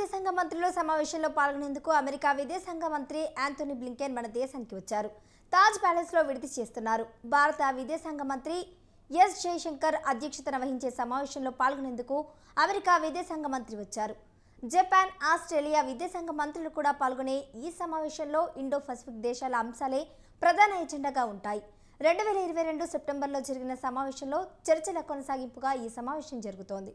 విదేశాంగ మంత్రుల సమావేశంలో పాల్గొనేందుకు అమెరికా విదేశాంగ మంత్రి యాంథోనీ బ్లింకెన్ మన దేశానికి వచ్చారు తాజ్ ప్యాలెస్లో విడుదల చేస్తున్నారు భారత విదేశాంగ మంత్రి ఎస్ జయశంకర్ అధ్యక్షతన వహించే సమావేశంలో పాల్గొనేందుకు అమెరికా విదేశాంగ మంత్రి వచ్చారు జపాన్ ఆస్ట్రేలియా విదేశాంగ మంత్రులు కూడా పాల్గొనే ఈ సమావేశంలో ఇండో పసిఫిక్ దేశాల అంశాలే ప్రధాన ఎజెండాగా ఉంటాయి రెండు వేల ఇరవై రెండు సెప్టెంబర్లో జరిగిన సమావేశంలో చర్చల కొనసాగింపుగా ఈ సమావేశం జరుగుతోంది